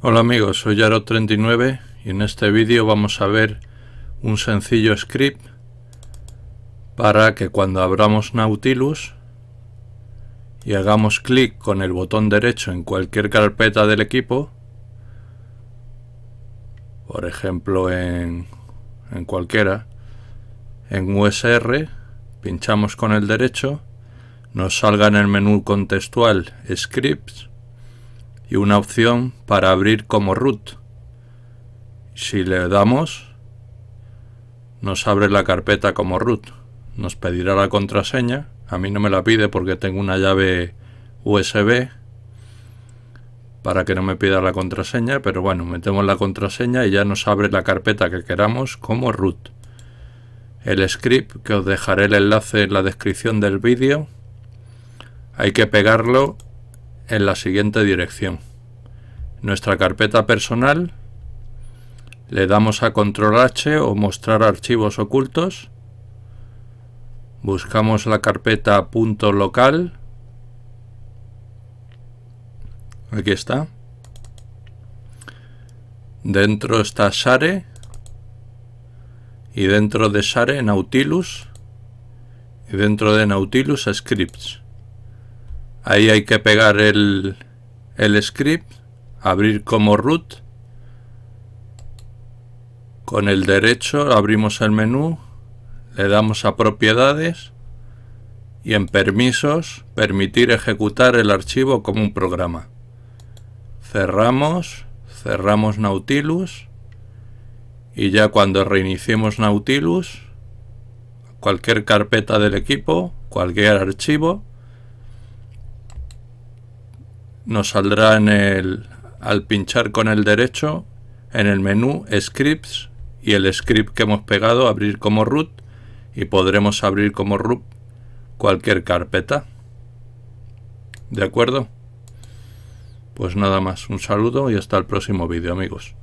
Hola amigos, soy yaro 39 y en este vídeo vamos a ver un sencillo script para que cuando abramos Nautilus y hagamos clic con el botón derecho en cualquier carpeta del equipo, por ejemplo en, en cualquiera, en USR, pinchamos con el derecho, nos salga en el menú contextual Scripts y una opción para abrir como root. Si le damos, nos abre la carpeta como root. Nos pedirá la contraseña. A mí no me la pide porque tengo una llave USB para que no me pida la contraseña, pero bueno, metemos la contraseña y ya nos abre la carpeta que queramos como root. El script, que os dejaré el enlace en la descripción del vídeo, hay que pegarlo en la siguiente dirección. Nuestra carpeta personal, le damos a control H o mostrar archivos ocultos, buscamos la carpeta punto local, aquí está, dentro está Share y dentro de Share Nautilus y dentro de Nautilus Scripts. Ahí hay que pegar el, el script, abrir como root. Con el derecho abrimos el menú, le damos a propiedades y en permisos permitir ejecutar el archivo como un programa. Cerramos, cerramos Nautilus y ya cuando reiniciemos Nautilus, cualquier carpeta del equipo, cualquier archivo, nos saldrá en el, al pinchar con el derecho en el menú Scripts y el script que hemos pegado abrir como root y podremos abrir como root cualquier carpeta. ¿De acuerdo? Pues nada más, un saludo y hasta el próximo vídeo amigos.